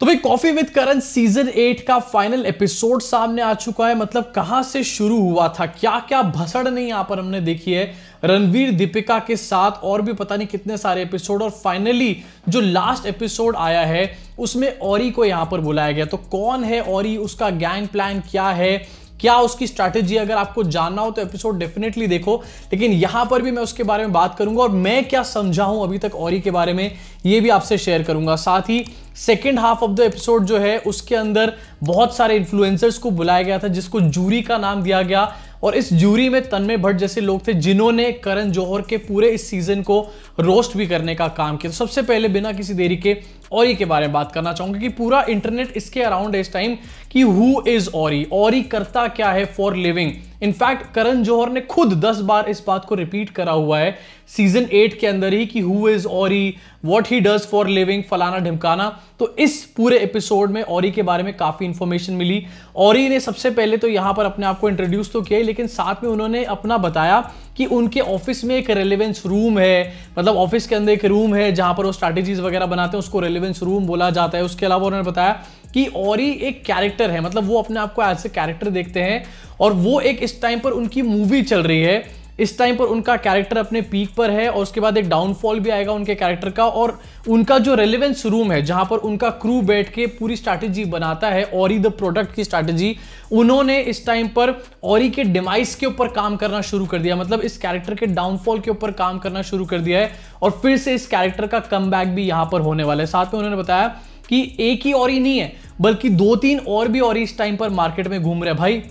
तो भाई coffee with Karan season eight का फाइनल एपिसोड सामने आ चुका है मतलब कहां से शुरू हुआ था क्या क्या भसड़ नहीं यहां पर हमने देखी है रणवीर दीपिका के साथ और भी पता नहीं कितने सारे एपिसोड और फाइनली जो लास्ट एपिसोड आया है उसमें औरी को यहां पर बुलाया गया तो कौन है औरी उसका गैंग प्लान क्या है क्या उसकी स्ट्रैटेजी अगर आपको जानना हो तो एपिसोड डेफिनेटली देखो लेकिन यहां पर भी मैं उसके बारे में बात करूंगा और मैं क्या समझा हूं अभी तक और के बारे में ये भी आपसे शेयर करूंगा साथ ही second half of the episode जो है उसके अंदर बहुत सारे इन्फ्लुएंसर्स को बुलाया गया था जिसको जूरी का नाम दिया गया और इस जूरी में तन्मय भट्ट जैसे लोग थे जिन्होंने करण जौहर के पूरे इस सीजन को रोस्ट भी करने का काम किया तो सबसे पहले बिना किसी देरी के और के बारे में बात करना चाहूंगा कि पूरा इंटरनेट इसके अराउंड इस टाइम कि हु इज औरी औरी करता क्या है for living in fact Karan Johar ने खुद 10 बार इस बात को रिपीट करा हुआ है सीजन 8 के अंदर ही कि who is Orry what he does for living फलाना ढिमकाना तो इस पूरे एपिसोड में ऑरी के बारे में काफ़ी इंफॉर्मेशन मिली ऑरी ने सबसे पहले तो यहां पर अपने आप को इंट्रोड्यूस तो किया लेकिन साथ में उन्होंने अपना बताया कि उनके ऑफिस में एक रेलिवेंस रूम है मतलब ऑफिस के अंदर एक रूम है जहाँ पर वो स्ट्रैटेजीज वगैरह बनाते हैं उसको रेलिवेंस रूम बोला जाता है उसके अलावा उन्होंने बताया कि और ही एक कैरेक्टर है मतलब वो अपने आप को ऐसे कैरेक्टर देखते हैं और वो एक इस टाइम पर उनकी मूवी चल रही है इस टाइम पर उनका कैरेक्टर अपने पीक पर है और उसके बाद एक डाउनफॉल भी आएगा उनके कैरेक्टर का और उनका जो रेलिवेंस रूम है जहां पर उनका क्रू बैठ के पूरी स्ट्रैटेजी बनाता है और द प्रोडक्ट की स्ट्रैटेजी उन्होंने इस टाइम पर और के डिमाइस के ऊपर काम करना शुरू कर दिया मतलब इस कैरेक्टर के डाउनफॉल के ऊपर काम करना शुरू कर दिया है और फिर से इस कैरेक्टर का कम भी यहाँ पर होने वाला है साथ में उन्होंने बताया कि एक ही और ही नहीं है बल्कि दो तीन और भी और इस टाइम पर मार्केट में घूम रहे हैं भाई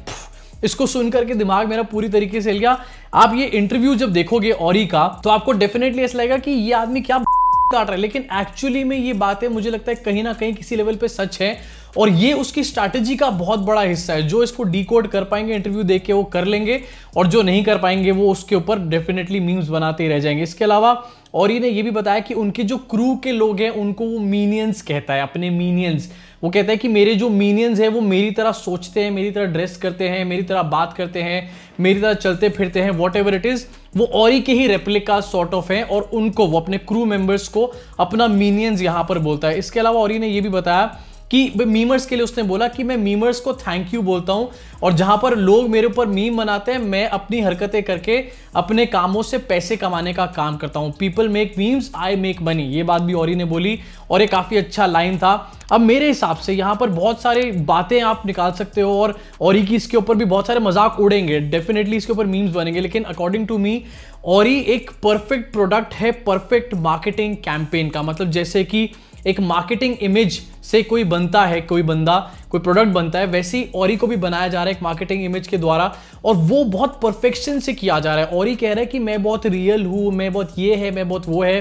इसको सुनकर के दिमाग मेरा पूरी तरीके से हिल गया आप ये इंटरव्यू जब देखोगे और का तो आपको डेफिनेटली ऐसा लगेगा कि ये आदमी क्या काट रहा है लेकिन एक्चुअली में ये बातें मुझे लगता है कहीं ना कहीं किसी लेवल पे सच है और ये उसकी स्ट्रैटेजी का बहुत बड़ा हिस्सा है जो इसको डीकोड कर पाएंगे इंटरव्यू देख के वो कर लेंगे और जो नहीं कर पाएंगे वो उसके ऊपर डेफिनेटली मीम्स बनाते रह जाएंगे इसके अलावा और ने ये भी बताया कि उनके जो क्रू के लोग हैं उनको वो मीनियंस कहता है अपने मीनियंस वो कहता है कि मेरे जो मीनियंस हैं वो मेरी तरह सोचते हैं मेरी तरह ड्रेस करते हैं मेरी तरह बात करते हैं मेरी तरह चलते फिरते हैं वॉट एवर इट इज़ वो और के ही रेप्लिका सॉर्ट ऑफ हैं और उनको वो अपने क्रू मेंबर्स को अपना मीनियंस यहाँ पर बोलता है इसके अलावा और ने ये भी बताया कि मीमर्स के लिए उसने बोला कि मैं मीमर्स को थैंक यू बोलता हूं और जहां पर लोग मेरे ऊपर मीम बनाते हैं मैं अपनी हरकतें करके अपने कामों से पैसे कमाने का काम करता हूं people make memes I make money ये बात भी और ने बोली और ये काफ़ी अच्छा लाइन था अब मेरे हिसाब से यहाँ पर बहुत सारे बातें आप निकाल सकते हो और और की इसके ऊपर भी बहुत सारे मजाक उड़ेंगे डेफिनेटली इसके ऊपर मीम्स बनेंगे लेकिन अकॉर्डिंग टू मी और एक परफेक्ट प्रोडक्ट है परफेक्ट मार्केटिंग कैंपेन का मतलब जैसे कि एक मार्केटिंग इमेज से कोई बनता है कोई बंदा कोई प्रोडक्ट बनता है वैसे ही ओरी को भी बनाया जा रहा है एक मार्केटिंग इमेज के द्वारा और वो बहुत परफेक्शन से किया जा रहा है ओरी कह रहा है कि मैं बहुत रियल हूँ मैं बहुत ये है मैं बहुत वो है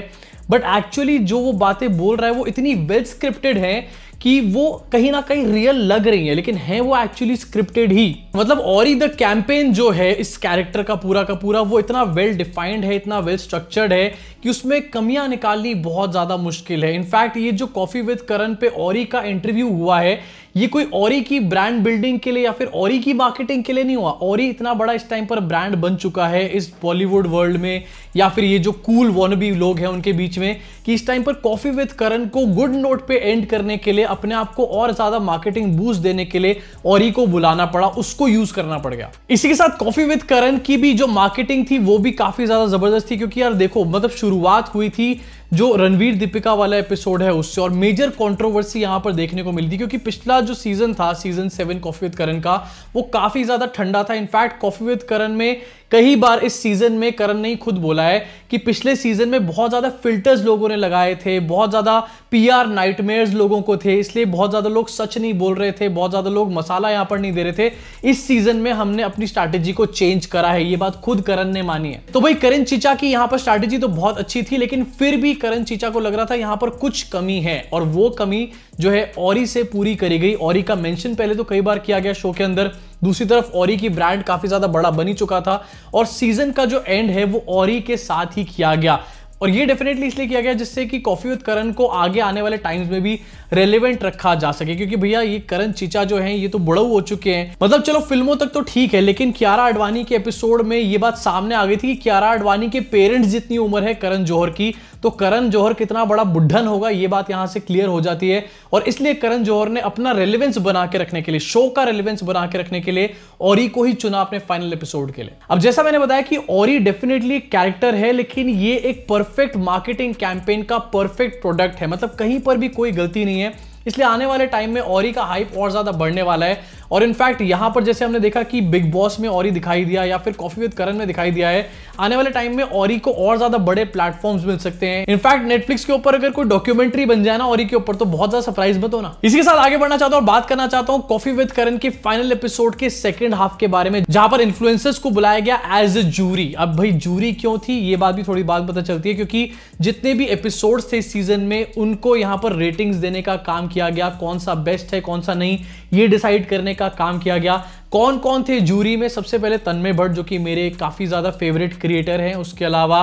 बट एक्चुअली जो वो बातें बोल रहा है वो इतनी वेल स्क्रिप्टेड है कि वो कहीं ना कहीं रियल लग रही है लेकिन है वो एक्चुअली स्क्रिप्टेड ही मतलब और ही द कैंपेन जो है इस कैरेक्टर का पूरा का पूरा वो इतना वेल डिफाइंड है इतना वेल स्ट्रक्चर्ड है कि उसमें कमियां निकालनी बहुत ज़्यादा मुश्किल है इनफैक्ट ये जो कॉफ़ी विद करण पे और का इंटरव्यू हुआ है ये कोई और की ब्रांड बिल्डिंग के लिए या फिर और की मार्केटिंग के लिए नहीं हुआ और इतना बड़ा इस टाइम पर ब्रांड बन चुका है इस बॉलीवुड वर्ल्ड में या फिर ये जो कूल वॉनबी लोग हैं उनके बीच में कि इस टाइम पर कॉफ़ी विद करण को गुड नोट पे एंड करने के लिए अपने आप को और ज्यादा मार्केटिंग बूस्ट देने के लिए और को बुलाना पड़ा उसको यूज करना पड़ गया इसी के साथ कॉफी विद करण की भी जो मार्केटिंग थी वो भी काफी ज्यादा जबरदस्त थी क्योंकि यार देखो मतलब शुरुआत हुई थी जो रणवीर दीपिका वाला एपिसोड है उससे और मेजर कंट्रोवर्सी यहां पर देखने को मिलती क्योंकि पिछला जो सीजन था season seven coffee with Karan का वो काफ़ी ज़्यादा ठंडा था इनफैक्ट कॉफी विद करण में कई बार इस सीजन में करण ने खुद बोला है कि पिछले सीजन में बहुत ज़्यादा फिल्टर्स लोगों ने लगाए थे बहुत ज़्यादा पीआर नाइटमेयर्स लोगों को थे इसलिए बहुत ज़्यादा लोग सच नहीं बोल रहे थे बहुत ज़्यादा लोग मसाला यहाँ पर नहीं दे रहे थे इस सीजन में हमने अपनी स्ट्रैटेजी को चेंज करा है ये बात खुद करण ने मानी है तो भाई करण चिचा की यहाँ पर स्ट्रैटेजी तो बहुत अच्छी थी लेकिन फिर भी करण चीचा को लग रहा था यहाँ पर कुछ कमी है और वो कमी जो है ओरी से पूरी करी गई ओरी का मेंशन पहले तो कई बार किया गया शो के अंदर दूसरी तरफ ओरी की ब्रांड काफी ज्यादा बड़ा बनी चुका था और सीजन का जो एंड है वो ओरी के साथ ही किया गया और ये डेफिनेटली इसलिए किया गया जिससे कि कॉफी विद करण को आगे आने वाले टाइम्स में भी रेलिवेंट रखा जा सके क्योंकि भैया ये करण चीचा जो है ये तो बुढ़ऊ हो चुके हैं मतलब चलो फिल्मों तक तो ठीक है लेकिन क्यारा अडवाणी के एपिसोड में ये बात सामने आ गई थी कि क्यारा अडवाणी के पेरेंट्स जितनी उम्र है करण जौहर की तो करण जौहर कितना बड़ा बुढ़न होगा ये बात यहां से क्लियर हो जाती है और इसलिए करण जौहर ने अपना रेलिवेंस बना के रखने के लिए शो का रेलिवेंस बना के रखने के लिए और को ही चुना अपने फाइनल एपिसोड के लिए अब जैसा मैंने बताया कि और डेफिनेटली कैरेक्टर है लेकिन ये एक परफेक्ट मार्केटिंग कैंपेन का परफेक्ट प्रोडक्ट है मतलब कहीं पर भी कोई गलती नहीं है इसलिए आने वाले टाइम में औरी का हाइप और ज्यादा बढ़ने वाला है और इनफैक्ट यहां पर जैसे हमने देखा कि बिग बॉस में और दिखाई दिया या फिर कॉफी विद करण में दिखाई दिया है आने वाले टाइम में और को और ज्यादा बड़े प्लेटफॉर्म्स मिल सकते हैं इनफैक्ट नेटफ्लिक्स के ऊपर अगर कोई डॉक्यूमेंट्री बन जाए ना और के ऊपर तो बहुत ज्यादा सरप्राइज मत होना इसी के साथ आगे बढ़ना चाहता हूँ बात करना चाहता हूँ कॉफी विद करण के फाइनल एपिसोड के सेकंड हाफ के बारे में जहां पर इन्फ्लुएंसर्स को बुलाया गया एज ए जूरी अब भाई जूरी क्यों थी ये बात भी थोड़ी बात पता चलती है क्योंकि जितने भी एपिसोड थे सीजन में उनको यहां पर रेटिंग्स देने का काम किया गया कौन सा बेस्ट है कौन सा नहीं ये डिसाइड करने करने का काम किया गया कौन कौन थे जूरी में सबसे पहले तन्मय भट्ट जो कि मेरे काफ़ी ज़्यादा फेवरेट क्रिएटर हैं उसके अलावा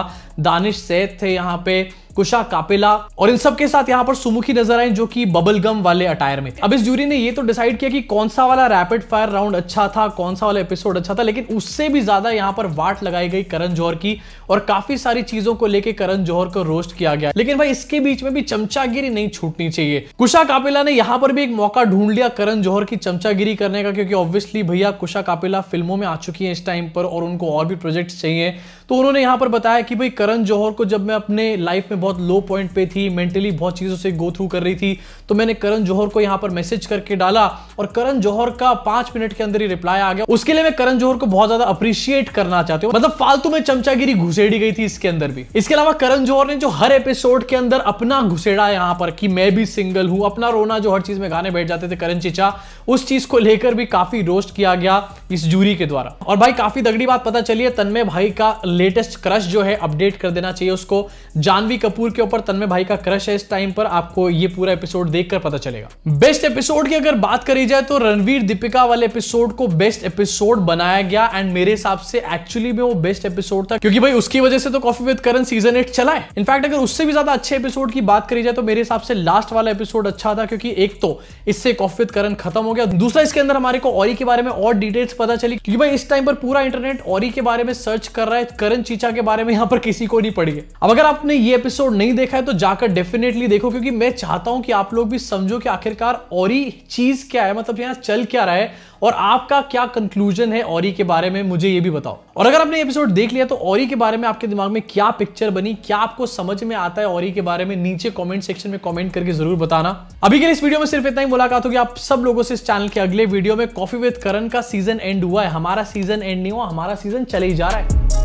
दानिश सैद थे यहाँ पे कुशा कापेला और इन सब के साथ यहाँ पर सुमुखी नजर आए जो कि बबल गम वाले अटायर में थे अब इस जूरी ने ये तो डिसाइड किया कि कौन सा वाला रैपिड फायर राउंड अच्छा था कौन सा वाला एपिसोड अच्छा था लेकिन उससे भी ज्यादा यहाँ पर वाट लगाई गई करण जौहर की और काफी सारी चीजों को लेकर करण जौहर को रोस्ट किया गया लेकिन भाई इसके बीच में भी चमचागिरी नहीं छूटनी चाहिए कुशा कापेला ने यहाँ पर भी एक मौका ढूंढ लिया करण जौहर की चमचागिरी करने का क्योंकि ऑब्वियसली भैया कुशा कापेला फिल्मों में आ चुकी है इस टाइम पर और उनको और भी प्रोजेक्ट चाहिए तो उन्होंने यहां पर बताया कि भाई करण जौहर को जब मैं अपने लाइफ में बहुत लो पॉइंट पे थी मेंटली बहुत चीज़ों से गो थ्रू कर रही थी तो मैंने करण जौहर को यहां पर मैसेज करके डाला और करण जौहर का पांच मिनट के अंदर ही रिप्लाई आ गया उसके लिए मैं करण जौहर को बहुत ज्यादा अप्रिशिएट करना चाहती हूँ मतलब फालतू में चमचागिरी घुसेड़ी गई थी इसके अंदर भी इसके अलावा करण जौहर ने जो हर एपिसोड के अंदर अपना घुसेड़ा यहां पर कि मैं भी सिंगल हूं अपना रोना जो हर चीज में गाने बैठ जाते थे करण चिचा उस चीज को लेकर भी काफी रोस्ट किया गया इस जूरी के द्वारा और भाई काफी दगड़ी बात पता चली है तन्मय भाई का लेटेस्ट क्रश जो है अपडेट कर देना चाहिए उसको जानवी कपूर के ऊपर तन्मय भाई का क्रश है इस टाइम पर आपको ये पूरा एपिसोड देखकर पता चलेगा बेस्ट एपिसोड की अगर बात करी जाए तो रणवीर दीपिका वाले एपिसोड को बेस्ट एपिसोड बनाया गया एंड मेरे हिसाब से एक्चुअली में वो बेस्ट एपिसोड था क्योंकि भाई उसकी वजह से तो coffee with Karan season eight चला है इनफैक्ट अगर उससे भी ज्यादा अच्छे एपिसोड की बात करी जाए तो मेरे हिसाब से लास्ट वाला एपिसोड अच्छा था क्योंकि एक तो इससे कॉफी विद करण खत्म हो गया दूसरा इसके अंदर हमारे को और के बारे में और डिटेल्स पता चली क्योंकि भाई इस टाइम पर पूरा इंटरनेट और के बारे में सर्च कर रहा है करण चीचा के बारे में यहाँ पर किसी को नहीं पढ़ी है अब अगर आपने ये एपिसोड नहीं देखा है तो जाकर डेफिनेटली देखो क्योंकि मैं चाहता हूं कि आप लोग भी समझो कि आखिरकार और चीज क्या है मतलब यहाँ चल क्या रहा है और आपका क्या कंक्लूजन है ओरी के बारे में मुझे ये भी बताओ और अगर आपने एपिसोड देख लिया तो ओरी के बारे में आपके दिमाग में क्या पिक्चर बनी क्या आपको समझ में आता है ओरी के बारे में नीचे कमेंट सेक्शन में कमेंट करके जरूर बताना अभी के लिए इस वीडियो में सिर्फ इतना ही मुलाकात होगी आप सब लोगों से इस चैनल के अगले वीडियो में कॉफी विद करण का सीजन एंड हुआ है हमारा सीजन एंड नहीं हुआ हमारा सीजन चले ही जा रहा है